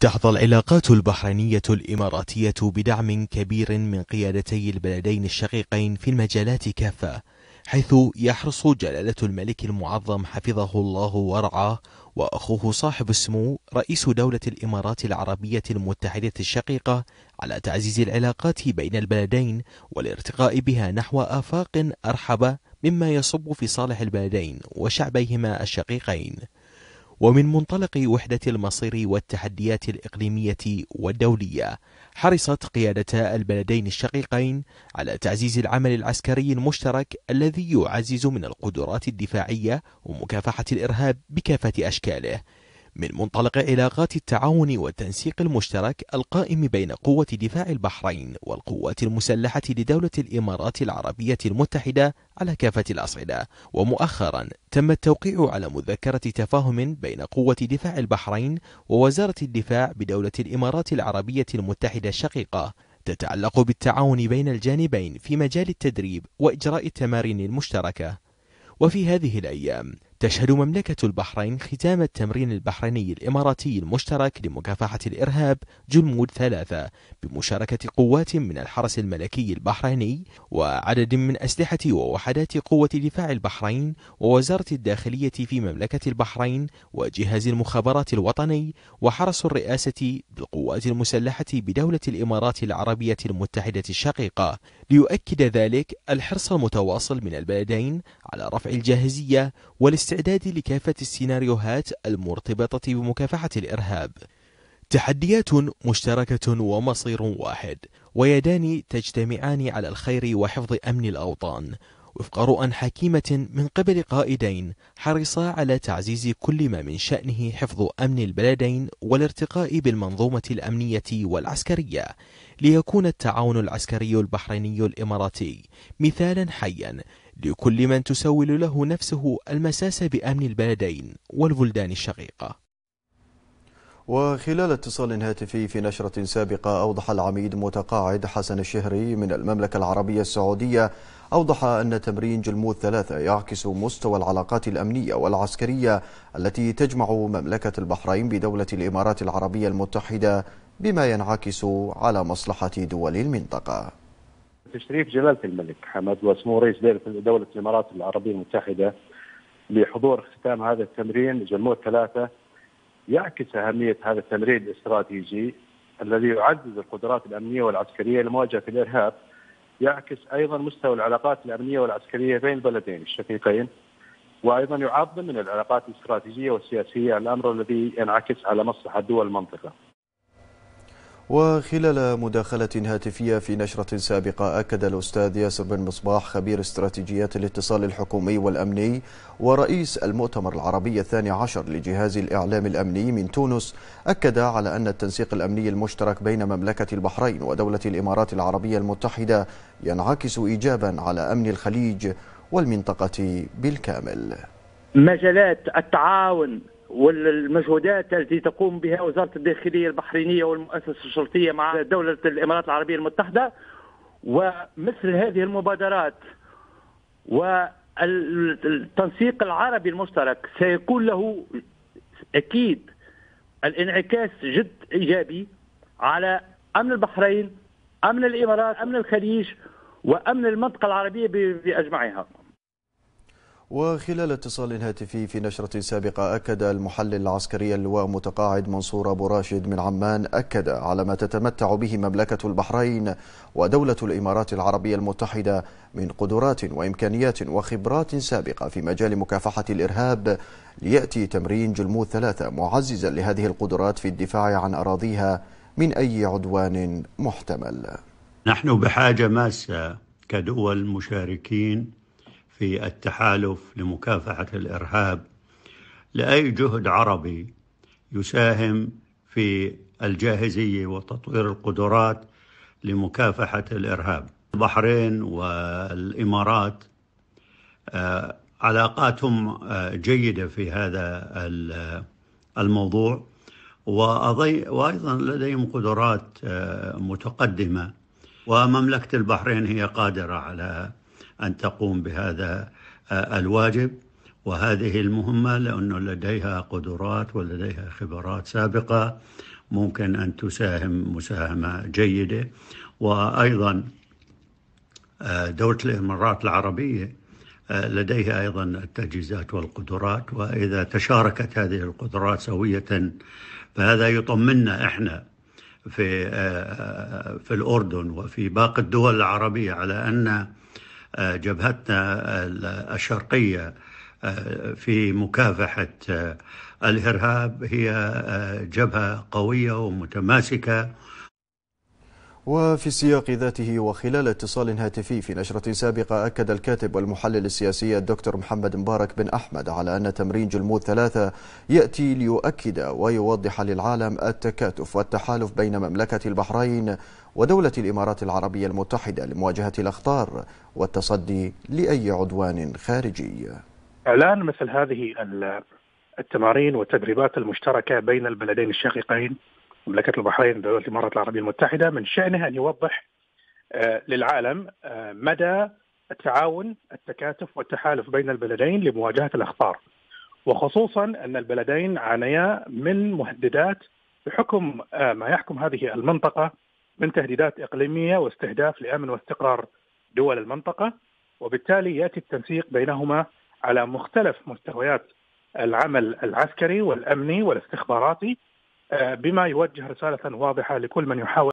تحظى العلاقات البحرينية الإماراتية بدعم كبير من قيادتي البلدين الشقيقين في المجالات كافة حيث يحرص جلالة الملك المعظم حفظه الله ورعاه وأخوه صاحب السمو رئيس دولة الإمارات العربية المتحدة الشقيقة على تعزيز العلاقات بين البلدين والارتقاء بها نحو آفاق أرحب مما يصب في صالح البلدين وشعبيهما الشقيقين ومن منطلق وحدة المصير والتحديات الإقليمية والدولية حرصت قيادتا البلدين الشقيقين على تعزيز العمل العسكري المشترك الذي يعزز من القدرات الدفاعية ومكافحة الإرهاب بكافة أشكاله من منطلق علاقات التعاون والتنسيق المشترك القائم بين قوة دفاع البحرين والقوات المسلحة لدولة الإمارات العربية المتحدة على كافة الأصعدة ومؤخرا تم التوقيع على مذكرة تفاهم بين قوة دفاع البحرين ووزارة الدفاع بدولة الإمارات العربية المتحدة الشقيقة تتعلق بالتعاون بين الجانبين في مجال التدريب وإجراء التمارين المشتركة وفي هذه الأيام تشهد مملكة البحرين ختام التمرين البحريني الإماراتي المشترك لمكافحة الإرهاب جلمود ثلاثة بمشاركة قوات من الحرس الملكي البحريني وعدد من أسلحة ووحدات قوة دفاع البحرين ووزارة الداخلية في مملكة البحرين وجهاز المخابرات الوطني وحرس الرئاسة بالقوات المسلحة بدولة الإمارات العربية المتحدة الشقيقة ليؤكد ذلك الحرص المتواصل من البلدين على رفع الجاهزية والاستقرار الاستعداد لكافة السيناريوهات المرتبطة بمكافحة الإرهاب تحديات مشتركة ومصير واحد ويدان تجتمعان على الخير وحفظ أمن الأوطان وفق رؤى حكيمة من قبل قائدين حرصا على تعزيز كل ما من شأنه حفظ أمن البلدين والارتقاء بالمنظومة الأمنية والعسكرية ليكون التعاون العسكري البحريني الإماراتي مثالا حيا لكل من تسول له نفسه المساس بأمن البلدين والبلدان الشقيقة وخلال اتصال هاتفي في نشرة سابقة أوضح العميد متقاعد حسن الشهري من المملكة العربية السعودية أوضح أن تمرين جلمود ثلاثة يعكس مستوى العلاقات الأمنية والعسكرية التي تجمع مملكة البحرين بدولة الإمارات العربية المتحدة بما ينعكس على مصلحة دول المنطقة تشريف جلالة الملك حمد وسمو رئيس دولة الإمارات العربية المتحدة لحضور ختام هذا التمرين جلمود ثلاثة يعكس أهمية هذا التمرين الاستراتيجي الذي يعزز القدرات الأمنية والعسكرية لمواجهة الإرهاب يعكس أيضا مستوى العلاقات الأمنية والعسكرية بين البلدين الشقيقين وأيضا يعظم من العلاقات الاستراتيجية والسياسية الأمر الذي ينعكس على مصلحة دول المنطقة وخلال مداخلة هاتفية في نشرة سابقة أكد الأستاذ ياسر بن مصباح خبير استراتيجيات الاتصال الحكومي والأمني ورئيس المؤتمر العربي الثاني عشر لجهاز الإعلام الأمني من تونس أكد على أن التنسيق الأمني المشترك بين مملكة البحرين ودولة الإمارات العربية المتحدة ينعكس إيجابا على أمن الخليج والمنطقة بالكامل مجالات التعاون والمجهودات التي تقوم بها وزاره الداخليه البحرينيه والمؤسسه الشرطيه مع دوله الامارات العربيه المتحده ومثل هذه المبادرات والتنسيق العربي المشترك سيكون له اكيد الانعكاس جد ايجابي على امن البحرين امن الامارات امن الخليج وامن المنطقه العربيه باجمعها وخلال اتصال هاتفي في نشرة سابقة أكد المحلل العسكري اللواء متقاعد منصور أبو راشد من عمان أكد على ما تتمتع به مملكة البحرين ودولة الإمارات العربية المتحدة من قدرات وإمكانيات وخبرات سابقة في مجال مكافحة الإرهاب ليأتي تمرين جلمو ثلاثة معززا لهذه القدرات في الدفاع عن أراضيها من أي عدوان محتمل نحن بحاجة ماسة كدول مشاركين في التحالف لمكافحة الإرهاب لأي جهد عربي يساهم في الجاهزية وتطوير القدرات لمكافحة الإرهاب البحرين والإمارات آه، علاقاتهم آه، جيدة في هذا آه، الموضوع وأيضا لديهم قدرات متقدمة ومملكة البحرين هي قادرة على أن تقوم بهذا آه، الواجب وهذه المهمة لأنه لديها قدرات ولديها خبرات سابقة ممكن أن تساهم مساهمة جيدة وأيضا آه، دولة الإمارات العربية آه، لديها أيضا التجهيزات والقدرات وإذا تشاركت هذه القدرات سوية فهذا يطمنا إحنا في في الأردن وفي باقي الدول العربية على أن جبهتنا الشرقية آه، في مكافحة آه، الإرهاب هي آه، جبهة قوية ومتماسكة وفي السياق ذاته وخلال اتصال هاتفي في نشرة سابقة أكد الكاتب والمحلل السياسي الدكتور محمد مبارك بن أحمد على أن تمرين جلمود ثلاثة يأتي ليؤكد ويوضح للعالم التكاتف والتحالف بين مملكة البحرين ودولة الإمارات العربية المتحدة لمواجهة الأخطار والتصدي لأي عدوان خارجي إعلان مثل هذه التمارين والتدريبات المشتركة بين البلدين الشقيقين مملكه البحرين دوله الامارات العربيه المتحده من شانها ان يوضح آه، للعالم آه، مدى التعاون التكاتف والتحالف بين البلدين لمواجهه الاخطار وخصوصا ان البلدين عانيا من مهددات بحكم آه، ما يحكم هذه المنطقه من تهديدات اقليميه واستهداف لامن واستقرار دول المنطقه وبالتالي ياتي التنسيق بينهما على مختلف مستويات العمل العسكري والامني والاستخباراتي آه، بما يوجه رسالة واضحة لكل من يحاول